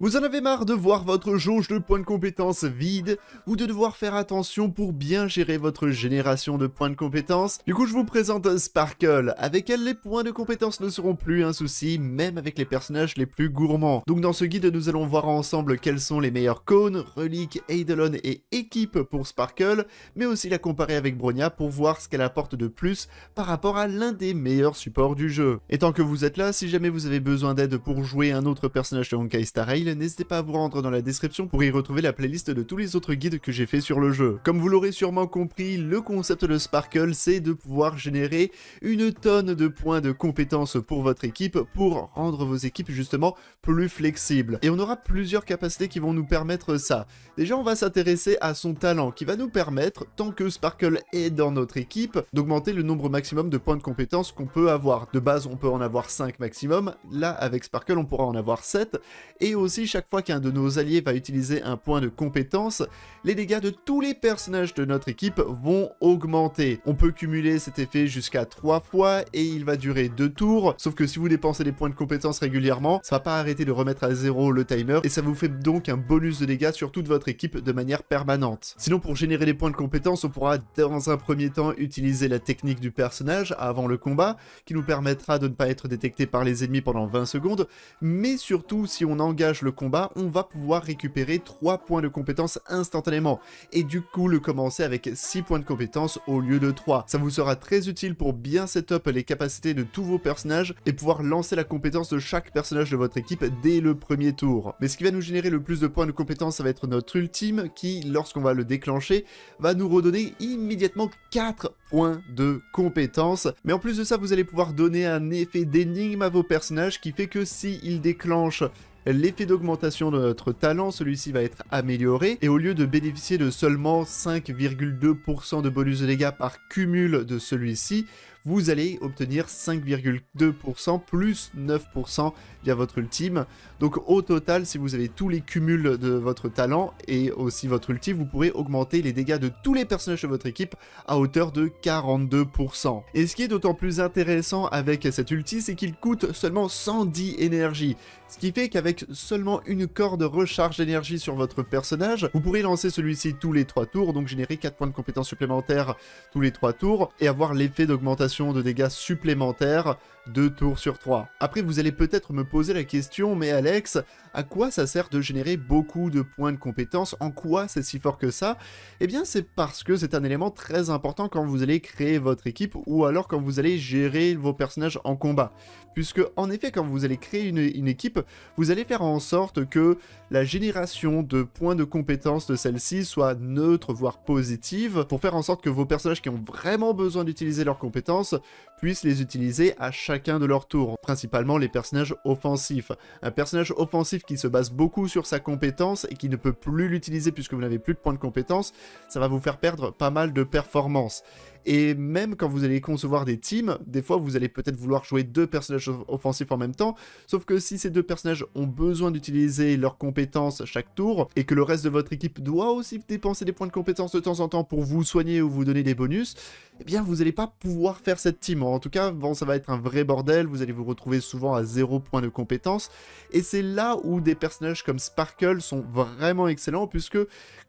Vous en avez marre de voir votre jauge de points de compétence vide ou de devoir faire attention pour bien gérer votre génération de points de compétences Du coup, je vous présente Sparkle, avec elle les points de compétences ne seront plus un souci, même avec les personnages les plus gourmands. Donc dans ce guide, nous allons voir ensemble quels sont les meilleurs cônes, reliques, eidolon et équipes pour Sparkle, mais aussi la comparer avec Bronya pour voir ce qu'elle apporte de plus par rapport à l'un des meilleurs supports du jeu. Et tant que vous êtes là, si jamais vous avez besoin d'aide pour jouer un autre personnage de Honkai Star Rail, n'hésitez pas à vous rendre dans la description pour y retrouver la playlist de tous les autres guides que j'ai fait sur le jeu. Comme vous l'aurez sûrement compris, le concept de Sparkle, c'est de pouvoir générer une tonne de points de compétences pour votre équipe pour rendre vos équipes justement plus flexibles. Et on aura plusieurs capacités qui vont nous permettre ça. Déjà, on va s'intéresser à son talent qui va nous permettre, tant que Sparkle est dans notre équipe, d'augmenter le nombre maximum de points de compétences qu'on peut avoir. De base, on peut en avoir 5 maximum. Là, avec Sparkle, on pourra en avoir 7. Et aussi chaque fois qu'un de nos alliés va utiliser un point de compétence, les dégâts de tous les personnages de notre équipe vont augmenter. On peut cumuler cet effet jusqu'à 3 fois et il va durer 2 tours, sauf que si vous dépensez des points de compétence régulièrement, ça va pas arrêter de remettre à zéro le timer et ça vous fait donc un bonus de dégâts sur toute votre équipe de manière permanente. Sinon pour générer les points de compétence, on pourra dans un premier temps utiliser la technique du personnage avant le combat, qui nous permettra de ne pas être détecté par les ennemis pendant 20 secondes, mais surtout si on engage le combat, on va pouvoir récupérer 3 points de compétence instantanément, et du coup le commencer avec 6 points de compétence au lieu de 3. Ça vous sera très utile pour bien setup les capacités de tous vos personnages, et pouvoir lancer la compétence de chaque personnage de votre équipe dès le premier tour. Mais ce qui va nous générer le plus de points de compétence, ça va être notre ultime, qui, lorsqu'on va le déclencher, va nous redonner immédiatement 4 points de compétence. Mais en plus de ça, vous allez pouvoir donner un effet d'énigme à vos personnages qui fait que si ils déclenchent L'effet d'augmentation de notre talent, celui-ci va être amélioré, et au lieu de bénéficier de seulement 5,2% de bonus de dégâts par cumul de celui-ci, vous allez obtenir 5,2% plus 9% via votre ultime. Donc au total, si vous avez tous les cumuls de votre talent et aussi votre ultime, vous pourrez augmenter les dégâts de tous les personnages de votre équipe à hauteur de 42%. Et ce qui est d'autant plus intéressant avec cet ulti, c'est qu'il coûte seulement 110 énergie. Ce qui fait qu'avec seulement une corde recharge d'énergie sur votre personnage, vous pourrez lancer celui-ci tous les 3 tours, donc générer 4 points de compétence supplémentaires tous les 3 tours et avoir l'effet d'augmentation de dégâts supplémentaires, 2 tours sur trois Après vous allez peut-être me poser la question, mais Alex, à quoi ça sert de générer beaucoup de points de compétence En quoi c'est si fort que ça Eh bien c'est parce que c'est un élément très important quand vous allez créer votre équipe ou alors quand vous allez gérer vos personnages en combat. Puisque en effet quand vous allez créer une, une équipe, vous allez faire en sorte que la génération de points de compétence de celle-ci soit neutre voire positive pour faire en sorte que vos personnages qui ont vraiment besoin d'utiliser leurs compétences puissent les utiliser à chacun de leur tour, principalement les personnages offensifs. Un personnage offensif qui se base beaucoup sur sa compétence et qui ne peut plus l'utiliser puisque vous n'avez plus de points de compétence, ça va vous faire perdre pas mal de performances. Et même quand vous allez concevoir des teams, des fois vous allez peut-être vouloir jouer deux personnages offensifs en même temps, sauf que si ces deux personnages ont besoin d'utiliser leurs compétences chaque tour, et que le reste de votre équipe doit aussi dépenser des points de compétences de temps en temps pour vous soigner ou vous donner des bonus, eh bien vous n'allez pas pouvoir faire cette team. En tout cas, bon, ça va être un vrai bordel, vous allez vous retrouver souvent à zéro point de compétence et c'est là où des personnages comme Sparkle sont vraiment excellents, puisque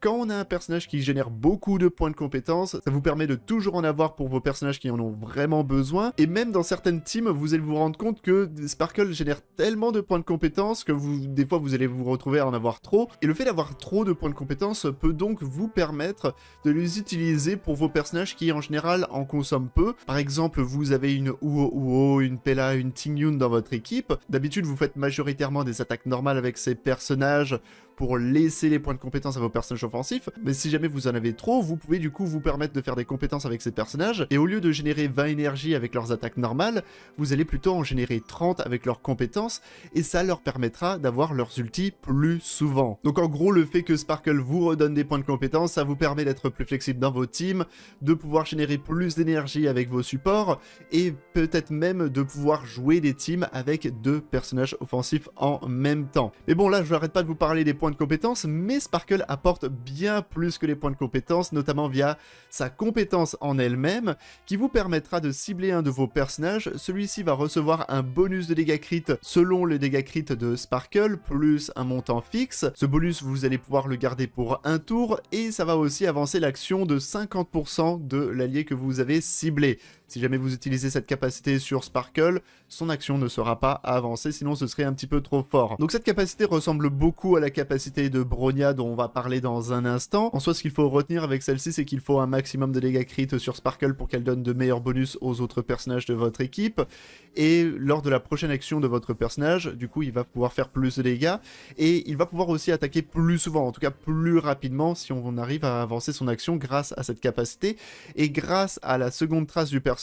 quand on a un personnage qui génère beaucoup de points de compétences, ça vous permet de toujours en avoir pour vos personnages qui en ont vraiment besoin. Et même dans certaines teams, vous allez vous rendre compte que Sparkle génère tellement de points de compétence que vous, des fois vous allez vous retrouver à en avoir trop. Et le fait d'avoir trop de points de compétence peut donc vous permettre de les utiliser pour vos personnages qui en général en consomment peu. Par exemple, vous avez une ou une Pella, une Tingyun dans votre équipe. D'habitude, vous faites majoritairement des attaques normales avec ces personnages pour laisser les points de compétence à vos personnages offensifs, mais si jamais vous en avez trop, vous pouvez du coup vous permettre de faire des compétences avec ces personnages, et au lieu de générer 20 énergies avec leurs attaques normales, vous allez plutôt en générer 30 avec leurs compétences, et ça leur permettra d'avoir leurs ultis plus souvent. Donc en gros, le fait que Sparkle vous redonne des points de compétence, ça vous permet d'être plus flexible dans vos teams, de pouvoir générer plus d'énergie avec vos supports, et peut-être même de pouvoir jouer des teams avec deux personnages offensifs en même temps. Mais bon là, je n'arrête pas de vous parler des points de compétences mais Sparkle apporte bien plus que les points de compétences notamment via sa compétence en elle-même, qui vous permettra de cibler un de vos personnages. Celui-ci va recevoir un bonus de dégâts crit selon les dégâts crit de Sparkle, plus un montant fixe. Ce bonus, vous allez pouvoir le garder pour un tour, et ça va aussi avancer l'action de 50% de l'allié que vous avez ciblé. Si jamais vous utilisez cette capacité sur Sparkle, son action ne sera pas avancée, sinon ce serait un petit peu trop fort. Donc cette capacité ressemble beaucoup à la capacité de Bronya dont on va parler dans un instant. En soi, ce qu'il faut retenir avec celle-ci, c'est qu'il faut un maximum de dégâts crit sur Sparkle pour qu'elle donne de meilleurs bonus aux autres personnages de votre équipe. Et lors de la prochaine action de votre personnage, du coup, il va pouvoir faire plus de dégâts et il va pouvoir aussi attaquer plus souvent, en tout cas plus rapidement si on arrive à avancer son action grâce à cette capacité. Et grâce à la seconde trace du personnage,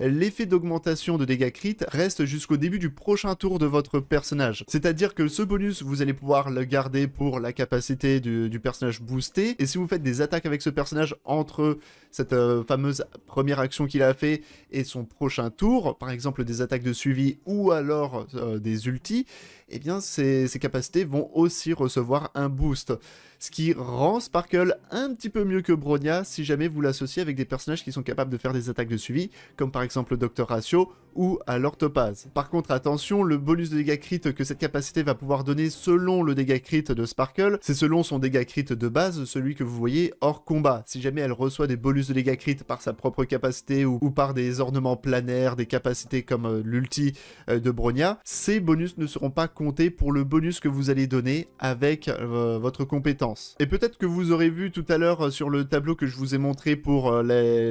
l'effet d'augmentation de dégâts crit reste jusqu'au début du prochain tour de votre personnage. C'est-à-dire que ce bonus, vous allez pouvoir le garder pour la capacité du, personnage boosté, et si vous faites des attaques avec ce personnage entre cette euh, fameuse première action qu'il a fait et son prochain tour, par exemple des attaques de suivi ou alors euh, des ultis, eh bien ces, capacités vont aussi recevoir un boost. Ce qui rend Sparkle un petit peu mieux que Bronya si jamais vous l'associez avec des personnages qui sont capables de faire des attaques de suivi, comme par exemple le Docteur Ratio ou alors Topaz. Par contre attention, le bonus de dégâts crit que cette capacité va pouvoir donner selon le dégâts crit de Sparkle, c'est selon son dégâts crit de base, celui que vous voyez hors combat. Si jamais elle reçoit des bonus de dégâts crit par sa propre capacité ou, par des ornements planaires, des capacités comme euh, l'ulti euh, de Bronya, ces bonus ne seront pas pour le bonus que vous allez donner avec euh, votre compétence. Et peut-être que vous aurez vu tout à l'heure euh, sur le tableau que je vous ai montré pour euh,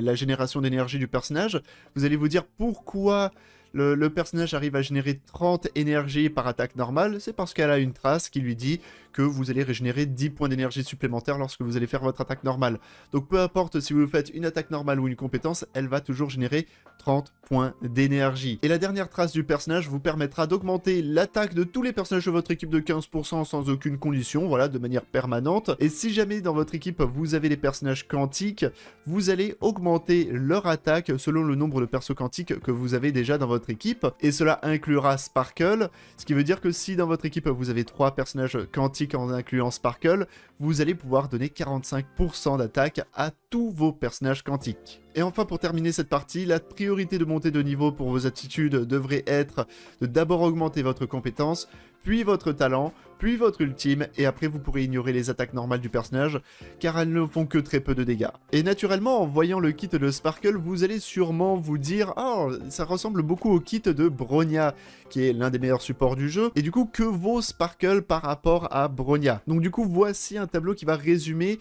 la, génération d'énergie du personnage, vous allez vous dire pourquoi le, personnage arrive à générer 30 énergies par attaque normale, c'est parce qu'elle a une trace qui lui dit que vous allez régénérer 10 points d'énergie supplémentaires lorsque vous allez faire votre attaque normale. Donc peu importe si vous faites une attaque normale ou une compétence, elle va toujours générer 30 points d'énergie. Et la dernière trace du personnage vous permettra d'augmenter l'attaque de tous les personnages de votre équipe de 15% sans aucune condition, voilà, de manière permanente. Et si jamais dans votre équipe vous avez des personnages quantiques, vous allez augmenter leur attaque selon le nombre de persos quantiques que vous avez déjà dans votre équipe, et cela inclura Sparkle, ce qui veut dire que si dans votre équipe vous avez trois personnages quantiques en incluant Sparkle, vous allez pouvoir donner 45% d'attaque à tous vos personnages quantiques. Et enfin pour terminer cette partie, la priorité de monter de niveau pour vos aptitudes devrait être de d'abord augmenter votre compétence, puis votre talent, puis votre ultime, et après vous pourrez ignorer les attaques normales du personnage, car elles ne font que très peu de dégâts. Et naturellement, en voyant le kit de Sparkle, vous allez sûrement vous dire « Oh, ça ressemble beaucoup au kit de Bronya, qui est l'un des meilleurs supports du jeu, et du coup, que vaut Sparkle par rapport à Bronya ?» Donc du coup, voici un tableau qui va résumer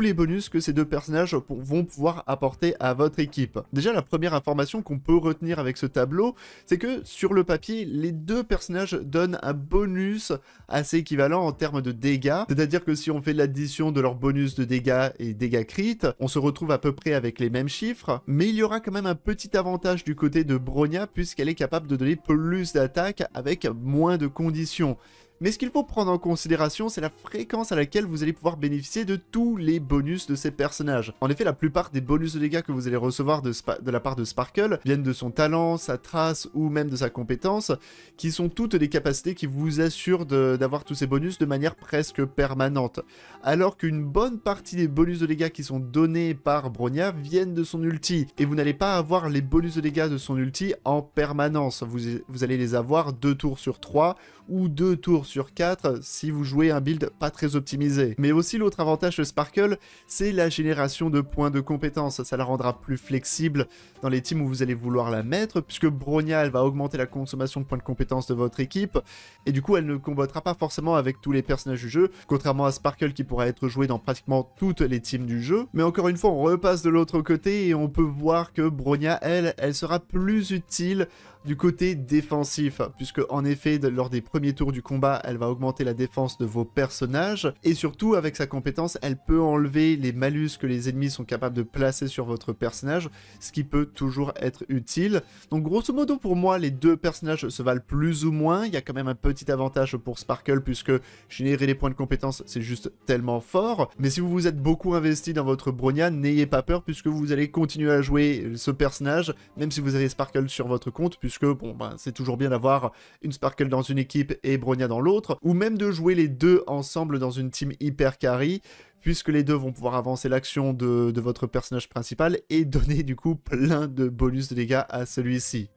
les bonus que ces deux personnages vont pouvoir apporter à votre équipe. Déjà, la première information qu'on peut retenir avec ce tableau, c'est que sur le papier, les deux personnages donnent un bonus assez équivalent en termes de dégâts. C'est-à-dire que si on fait l'addition de leur bonus de dégâts et dégâts crit, on se retrouve à peu près avec les mêmes chiffres. Mais il y aura quand même un petit avantage du côté de Bronya puisqu'elle est capable de donner plus d'attaques avec moins de conditions. Mais ce qu'il faut prendre en considération, c'est la fréquence à laquelle vous allez pouvoir bénéficier de tous les bonus de ces personnages. En effet, la plupart des bonus de dégâts que vous allez recevoir de, de la part de Sparkle viennent de son talent, sa trace ou même de sa compétence, qui sont toutes des capacités qui vous assurent d'avoir tous ces bonus de manière presque permanente. Alors qu'une bonne partie des bonus de dégâts qui sont donnés par Bronya viennent de son ulti, et vous n'allez pas avoir les bonus de dégâts de son ulti en permanence. Vous, allez les avoir deux tours sur 3 ou deux tours sur sur 4 si vous jouez un build pas très optimisé. Mais aussi l'autre avantage de Sparkle, c'est la génération de points de compétence. Ça la rendra plus flexible dans les teams où vous allez vouloir la mettre, puisque Bronya, elle va augmenter la consommation de points de compétence de votre équipe, et du coup, elle ne combattra pas forcément avec tous les personnages du jeu, contrairement à Sparkle qui pourra être joué dans pratiquement toutes les teams du jeu. Mais encore une fois, on repasse de l'autre côté et on peut voir que Bronya, elle, elle sera plus utile du côté défensif, puisque en effet, lors des premiers tours du combat, elle va augmenter la défense de vos personnages, et surtout avec sa compétence, elle peut enlever les malus que les ennemis sont capables de placer sur votre personnage, ce qui peut toujours être utile. Donc grosso modo pour moi, les deux personnages se valent plus ou moins, il y a quand même un petit avantage pour Sparkle, puisque générer les points de compétence, c'est juste tellement fort, mais si vous vous êtes beaucoup investi dans votre Bronia, n'ayez pas peur, puisque vous allez continuer à jouer ce personnage, même si vous avez Sparkle sur votre compte, puisque puisque bon, ben, c'est toujours bien d'avoir une Sparkle dans une équipe et Bronya dans l'autre, ou même de jouer les deux ensemble dans une team hyper carry puisque les deux vont pouvoir avancer l'action de, de votre personnage principal et donner du coup plein de bonus de dégâts à celui-ci.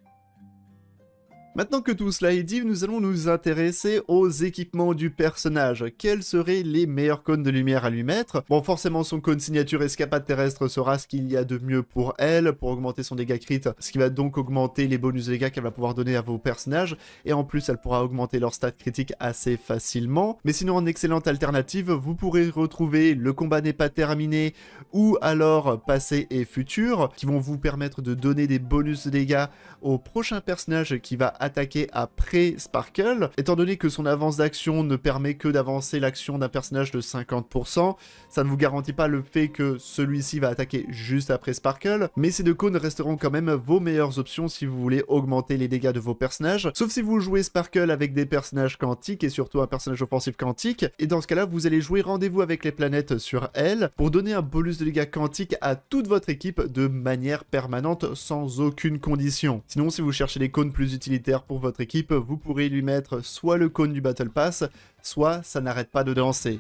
Maintenant que tout cela est dit, nous allons nous intéresser aux équipements du personnage. Quels seraient les meilleurs cônes de lumière à lui mettre Bon, forcément, son cône signature escapade terrestre sera ce qu'il y a de mieux pour elle, pour augmenter son dégât crit, ce qui va donc augmenter les bonus de dégâts qu'elle va pouvoir donner à vos personnages, et en plus, elle pourra augmenter leur stat critique assez facilement. Mais sinon, en excellente alternative, vous pourrez retrouver le combat n'est pas terminé, ou alors passé et futur, qui vont vous permettre de donner des bonus de dégâts au prochain personnage qui va attaquer après Sparkle. Étant donné que son avance d'action ne permet que d'avancer l'action d'un personnage de 50%, ça ne vous garantit pas le fait que celui-ci va attaquer juste après Sparkle, mais ces deux cônes resteront quand même vos meilleures options si vous voulez augmenter les dégâts de vos personnages, sauf si vous jouez Sparkle avec des personnages quantiques et surtout un personnage offensif quantique, et dans ce cas-là, vous allez jouer rendez-vous avec les planètes sur elle pour donner un bonus de dégâts quantiques à toute votre équipe de manière permanente sans aucune condition. Sinon, si vous cherchez des cônes plus utilitaires pour votre équipe, vous pourrez lui mettre soit le cône du Battle Pass, soit ça n'arrête pas de danser.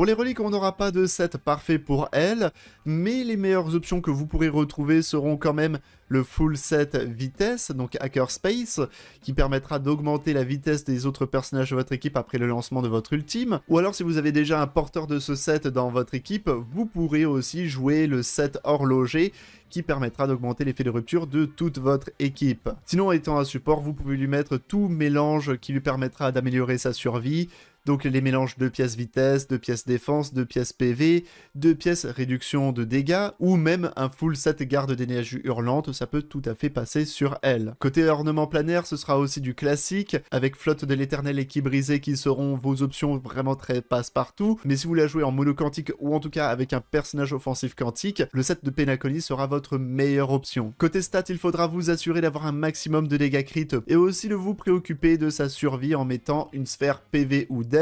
Pour les reliques, on n'aura pas de set parfait pour elle, mais les meilleures options que vous pourrez retrouver seront quand même le full set vitesse, donc Hackerspace, qui permettra d'augmenter la vitesse des autres personnages de votre équipe après le lancement de votre ultime. Ou alors si vous avez déjà un porteur de ce set dans votre équipe, vous pourrez aussi jouer le set horloger qui permettra d'augmenter l'effet de rupture de toute votre équipe. Sinon, étant un support, vous pouvez lui mettre tout mélange qui lui permettra d'améliorer sa survie, donc les mélanges de pièces vitesse, de pièces défense, de pièces PV, de pièces réduction de dégâts, ou même un full set garde d'énergie hurlante ça peut tout à fait passer sur elle. Côté ornement planaire, ce sera aussi du classique, avec flotte de l'éternel et qui qui seront vos options vraiment très passe-partout, mais si vous la jouez en mono quantique ou en tout cas avec un personnage offensif quantique, le set de Pénacoli sera votre meilleure option. Côté stats, il faudra vous assurer d'avoir un maximum de dégâts crit et aussi de vous préoccuper de sa survie en mettant une sphère PV ou death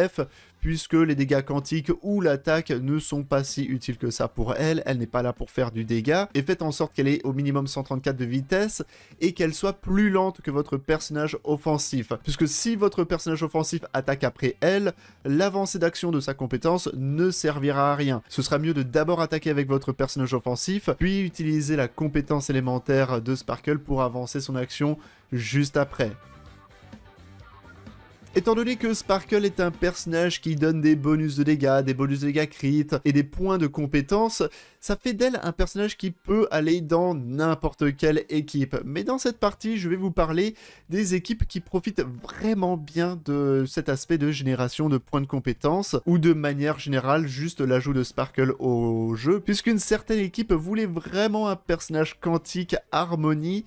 puisque les dégâts quantiques ou l'attaque ne sont pas si utiles que ça pour elle, elle n'est pas là pour faire du dégât, et faites en sorte qu'elle ait au minimum 134 de vitesse, et qu'elle soit plus lente que votre personnage offensif, puisque si votre personnage offensif attaque après elle, l'avancée d'action de sa compétence ne servira à rien. Ce sera mieux de d'abord attaquer avec votre personnage offensif, puis utiliser la compétence élémentaire de Sparkle pour avancer son action juste après. Étant donné que Sparkle est un personnage qui donne des bonus de dégâts, des bonus de dégâts crit et des points de compétence, ça fait d'elle un personnage qui peut aller dans n'importe quelle équipe. Mais dans cette partie, je vais vous parler des équipes qui profitent vraiment bien de cet aspect de génération de points de compétence ou de manière générale juste l'ajout de Sparkle au jeu, puisqu'une certaine équipe voulait vraiment un personnage quantique harmonie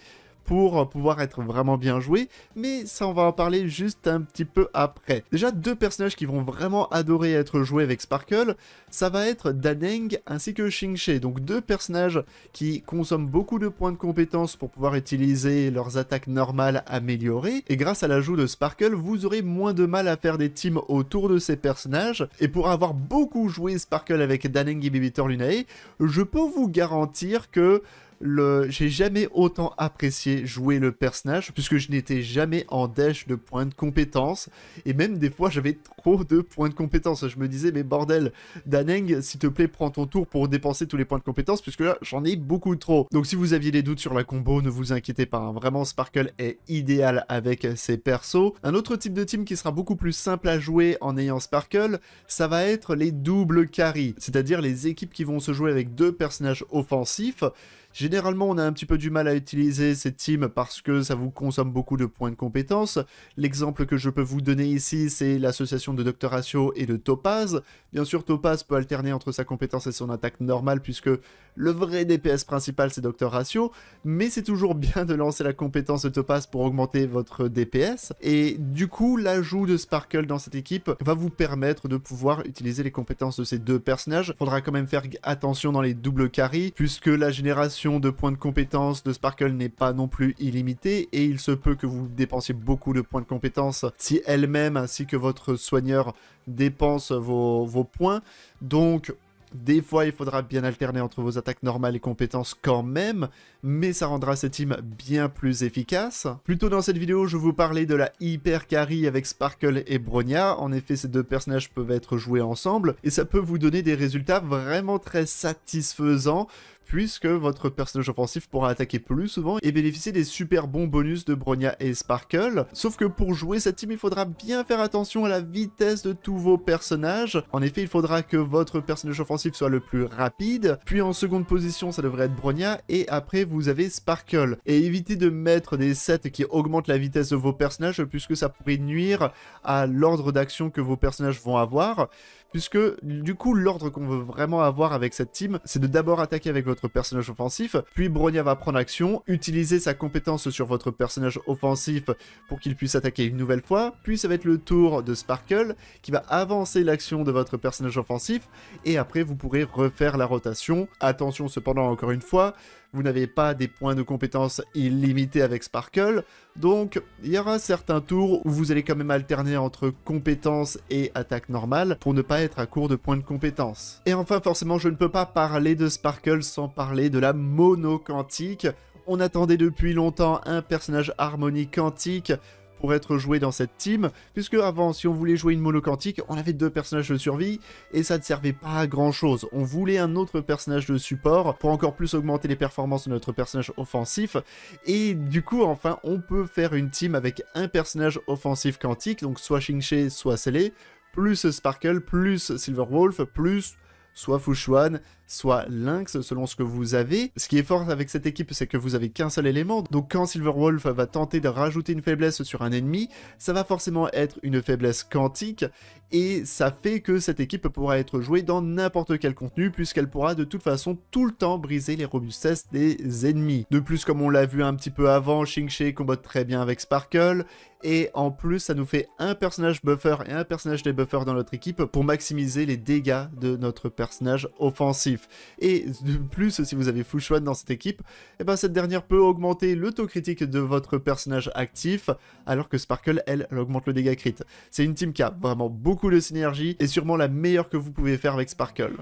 pour pouvoir être vraiment bien joué, mais ça on va en parler juste un petit peu après. Déjà deux personnages qui vont vraiment adorer être joués avec Sparkle, ça va être Daneng ainsi que Xingxie, donc deux personnages qui consomment beaucoup de points de compétences pour pouvoir utiliser leurs attaques normales améliorées, et grâce à l'ajout de Sparkle, vous aurez moins de mal à faire des teams autour de ces personnages, et pour avoir beaucoup joué Sparkle avec Daneng et Bibitor Lunae, je peux vous garantir que j'ai jamais autant apprécié jouer le personnage puisque je n'étais jamais en dash de points de compétence et même des fois j'avais trop de points de compétence. Je me disais mais bordel, Daneng, s'il te plaît prends ton tour pour dépenser tous les points de compétence puisque là j'en ai beaucoup trop. Donc si vous aviez des doutes sur la combo, ne vous inquiétez pas. Hein. Vraiment Sparkle est idéal avec ses persos. Un autre type de team qui sera beaucoup plus simple à jouer en ayant Sparkle, ça va être les doubles carry, c'est-à-dire les équipes qui vont se jouer avec deux personnages offensifs Généralement, on a un petit peu du mal à utiliser cette team parce que ça vous consomme beaucoup de points de compétences. L'exemple que je peux vous donner ici, c'est l'association de Ratio et de Topaz. Bien sûr, Topaz peut alterner entre sa compétence et son attaque normale puisque le vrai DPS principal c'est Ratio mais c'est toujours bien de lancer la compétence de Topaz pour augmenter votre DPS. Et du coup, l'ajout de Sparkle dans cette équipe va vous permettre de pouvoir utiliser les compétences de ces deux personnages. Faudra quand même faire attention dans les doubles carries puisque la génération de points de compétence de Sparkle n'est pas non plus illimitée et il se peut que vous dépensiez beaucoup de points de compétence si elle-même ainsi que votre soigneur dépense vos, points. Donc des fois, il faudra bien alterner entre vos attaques normales et compétences quand même, mais ça rendra cette team bien plus efficace. Plus tôt dans cette vidéo, je vous parlais de la hyper carry avec Sparkle et Bronya. En effet, ces deux personnages peuvent être joués ensemble, et ça peut vous donner des résultats vraiment très satisfaisants, puisque votre personnage offensif pourra attaquer plus souvent et bénéficier des super bons bonus de Bronya et Sparkle. Sauf que pour jouer cette team, il faudra bien faire attention à la vitesse de tous vos personnages. En effet, il faudra que votre personnage offensif soit le plus rapide, puis en seconde position, ça devrait être Bronya, et après, vous avez Sparkle. Et évitez de mettre des sets qui augmentent la vitesse de vos personnages, puisque ça pourrait nuire à l'ordre d'action que vos personnages vont avoir puisque du coup l'ordre qu'on veut vraiment avoir avec cette team, c'est de d'abord attaquer avec votre personnage offensif, puis bronia va prendre action, utiliser sa compétence sur votre personnage offensif pour qu'il puisse attaquer une nouvelle fois, puis ça va être le tour de Sparkle qui va avancer l'action de votre personnage offensif, et après vous pourrez refaire la rotation. Attention cependant encore une fois, vous n'avez pas des points de compétence illimités avec Sparkle, donc il y aura certains tours où vous allez quand même alterner entre compétence et attaque normale pour ne pas à être à court de points de compétence. Et enfin, forcément, je ne peux pas parler de Sparkle sans parler de la mono quantique. On attendait depuis longtemps un personnage harmonie quantique pour être joué dans cette team, puisque avant, si on voulait jouer une mono quantique, on avait deux personnages de survie, et ça ne servait pas à grand chose. On voulait un autre personnage de support pour encore plus augmenter les performances de notre personnage offensif, et du coup, enfin, on peut faire une team avec un personnage offensif quantique, donc soit Xingxie, soit selé plus Sparkle, plus Silverwolf, plus soit Fushuan, soit Lynx, selon ce que vous avez. Ce qui est fort avec cette équipe, c'est que vous avez qu'un seul élément, donc quand silver wolf va tenter de rajouter une faiblesse sur un ennemi, ça va forcément être une faiblesse quantique, et ça fait que cette équipe pourra être jouée dans n'importe quel contenu, puisqu'elle pourra de toute façon tout le temps briser les robustesses des ennemis. De plus, comme on l'a vu un petit peu avant, shing combat très bien avec Sparkle, et en plus ça nous fait un personnage buffer et un personnage débuffer dans notre équipe pour maximiser les dégâts de notre personnage offensif. Et de plus, si vous avez Fushuan dans cette équipe, et eh ben, cette dernière peut augmenter le taux critique de votre personnage actif, alors que Sparkle, elle, augmente le dégât crit. C'est une team qui a vraiment beaucoup de synergie, et sûrement la meilleure que vous pouvez faire avec Sparkle.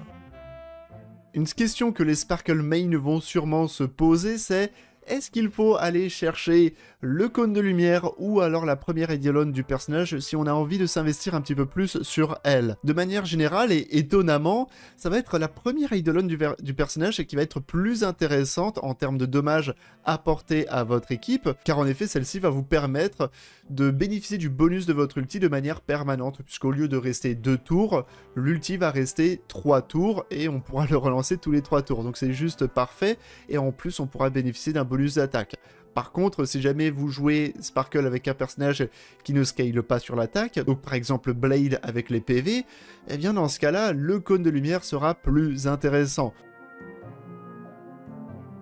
Une question que les Sparkle Main vont sûrement se poser, c'est est-ce qu'il faut aller chercher le cône de lumière ou alors la première idéologue du personnage si on a envie de s'investir un petit peu plus sur elle De manière générale et étonnamment, ça va être la première idolone du, du personnage et qui va être plus intéressante en termes de dommages apportés à votre équipe, car en effet celle-ci va vous permettre de bénéficier du bonus de votre ulti de manière permanente, puisqu'au lieu de rester deux tours, l'ulti va rester trois tours et on pourra le relancer tous les trois tours. Donc c'est juste parfait et en plus on pourra bénéficier d'un bonus d'attaque. Par contre, si jamais vous jouez Sparkle avec un personnage qui ne scale pas sur l'attaque, donc par exemple Blade avec les PV, eh bien dans ce cas-là, le cône de lumière sera plus intéressant.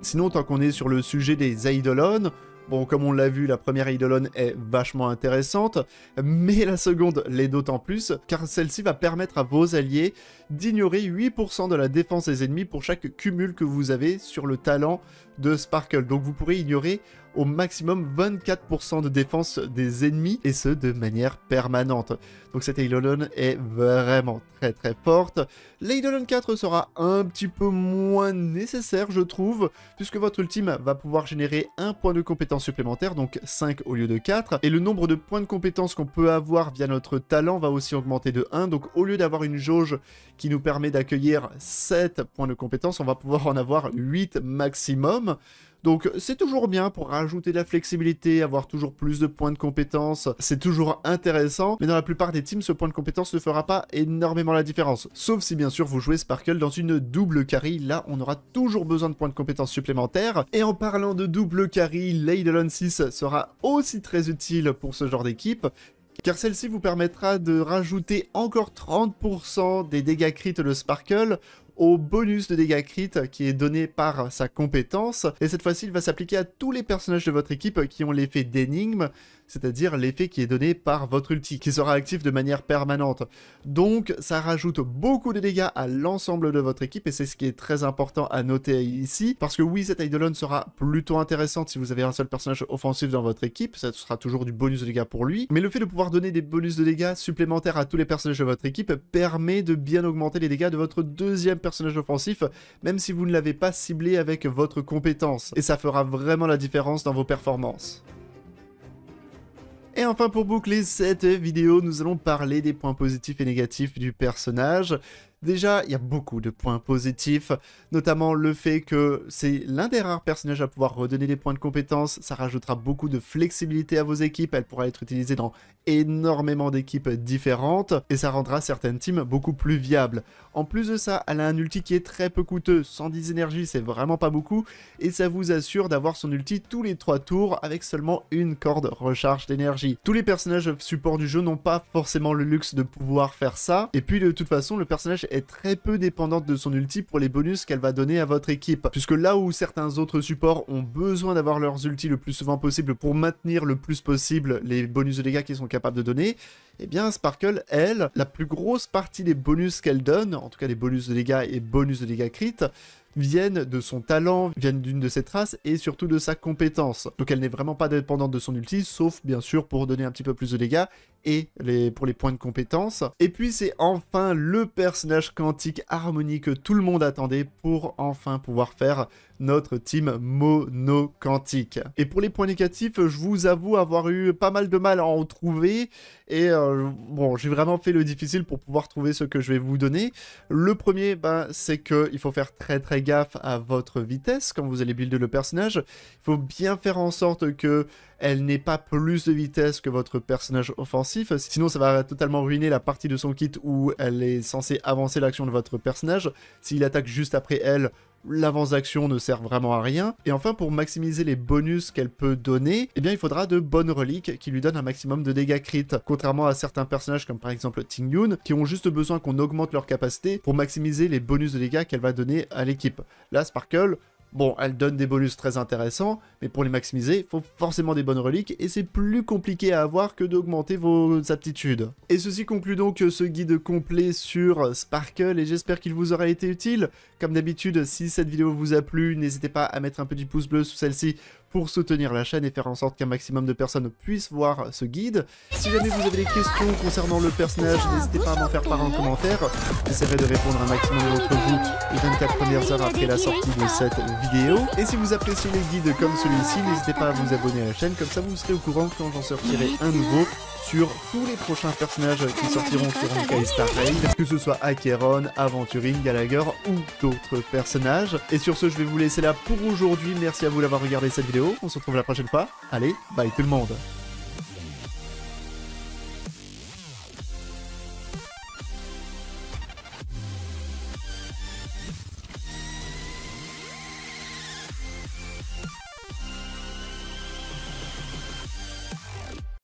Sinon, tant qu'on est sur le sujet des eidolones bon, comme on l'a vu, la première Eidolon est vachement intéressante, mais la seconde l'est d'autant plus, car celle-ci va permettre à vos alliés d'ignorer 8% de la défense des ennemis pour chaque cumul que vous avez sur le talent de Sparkle. Donc vous pourrez ignorer au maximum 24% de défense des ennemis et ce de manière permanente. Donc cette Eidolon est vraiment très très forte. L'Eidolon 4 sera un petit peu moins nécessaire je trouve puisque votre ultime va pouvoir générer un point de compétence supplémentaire donc 5 au lieu de 4 et le nombre de points de compétence qu'on peut avoir via notre talent va aussi augmenter de 1 donc au lieu d'avoir une jauge qui nous permet d'accueillir 7 points de compétence on va pouvoir en avoir 8 maximum donc c'est toujours bien pour rajouter de la flexibilité, avoir toujours plus de points de compétence, c'est toujours intéressant, mais dans la plupart des teams, ce point de compétence ne fera pas énormément la différence. Sauf si bien sûr vous jouez Sparkle dans une double carry, là on aura toujours besoin de points de compétence supplémentaires. Et en parlant de double carry, l'Eidolon 6 sera aussi très utile pour ce genre d'équipe, car celle-ci vous permettra de rajouter encore 30% des dégâts crits de Sparkle au bonus de dégâts crit qui est donné par sa compétence. Et cette fois-ci, il va s'appliquer à tous les personnages de votre équipe qui ont l'effet d'énigme, c'est-à-dire l'effet qui est donné par votre ulti, qui sera actif de manière permanente. Donc, ça rajoute beaucoup de dégâts à l'ensemble de votre équipe, et c'est ce qui est très important à noter ici, parce que oui, cette Eidolon sera plutôt intéressante si vous avez un seul personnage offensif dans votre équipe, ça sera toujours du bonus de dégâts pour lui, mais le fait de pouvoir donner des bonus de dégâts supplémentaires à tous les personnages de votre équipe permet de bien augmenter les dégâts de votre deuxième personnage personnage offensif, même si vous ne l'avez pas ciblé avec votre compétence, et ça fera vraiment la différence dans vos performances. Et enfin pour boucler cette vidéo, nous allons parler des points positifs et négatifs du personnage. Déjà, il y a beaucoup de points positifs, notamment le fait que c'est l'un des rares personnages à pouvoir redonner des points de compétence, ça rajoutera beaucoup de flexibilité à vos équipes, elle pourra être utilisée dans énormément d'équipes différentes, et ça rendra certaines teams beaucoup plus viables. En plus de ça, elle a un ulti qui est très peu coûteux, 110 énergies c'est vraiment pas beaucoup, et ça vous assure d'avoir son ulti tous les 3 tours avec seulement une corde recharge d'énergie. Tous les personnages support du jeu n'ont pas forcément le luxe de pouvoir faire ça, et puis de toute façon le personnage est très peu dépendant de son ulti pour les bonus qu'elle va donner à votre équipe, puisque là où certains autres supports ont besoin d'avoir leurs ultis le plus souvent possible pour maintenir le plus possible les bonus de dégâts qu'ils sont capables de donner, et eh bien Sparkle, elle, la plus grosse partie des bonus qu'elle donne, en tout cas les bonus de dégâts et bonus de dégâts crit, viennent de son talent, viennent d'une de ses traces et surtout de sa compétence. Donc elle n'est vraiment pas dépendante de son ulti, sauf bien sûr pour donner un petit peu plus de dégâts et pour les points de compétence. Et puis c'est enfin le personnage quantique harmonie que tout le monde attendait pour enfin pouvoir faire notre team mono quantique. Et pour les points négatifs, je vous avoue avoir eu pas mal de mal à en trouver et euh, bon, j'ai vraiment fait le difficile pour pouvoir trouver ce que je vais vous donner. Le premier, ben, c'est qu'il faut faire très très gaffe à votre vitesse quand vous allez builder le personnage. Il faut bien faire en sorte que elle n'est pas plus de vitesse que votre personnage offensif, sinon ça va totalement ruiner la partie de son kit où elle est censée avancer l'action de votre personnage. S'il attaque juste après elle, l'avance d'action ne sert vraiment à rien. Et enfin, pour maximiser les bonus qu'elle peut donner, eh bien il faudra de bonnes reliques qui lui donnent un maximum de dégâts crit. Contrairement à certains personnages comme par exemple Ting Yun, qui ont juste besoin qu'on augmente leur capacité pour maximiser les bonus de dégâts qu'elle va donner à l'équipe. Là, Sparkle, Bon, elle donne des bonus très intéressants, mais pour les maximiser, il faut forcément des bonnes reliques, et c'est plus compliqué à avoir que d'augmenter vos aptitudes. Et ceci conclut donc ce guide complet sur Sparkle, et j'espère qu'il vous aura été utile. Comme d'habitude, si cette vidéo vous a plu, n'hésitez pas à mettre un petit pouce bleu sous celle-ci pour soutenir la chaîne et faire en sorte qu'un maximum de personnes puissent voir ce guide. Si jamais vous avez des questions concernant le personnage, n'hésitez pas à m'en faire part en commentaire. J'essaierai de répondre un maximum d'entre vous les 24 premières heures après la sortie de cette vidéo. Et si vous appréciez les guides comme celui-ci, n'hésitez pas à vous abonner à la chaîne, comme ça vous serez au courant quand j'en sortirai un nouveau sur tous les prochains personnages qui sortiront sur Honkai Star Raid que ce soit Acheron, Aventurine, Gallagher ou d'autres personnages. Et sur ce, je vais vous laisser là pour aujourd'hui. Merci à vous d'avoir regardé cette vidéo on se retrouve la prochaine fois. Allez, bye tout le monde.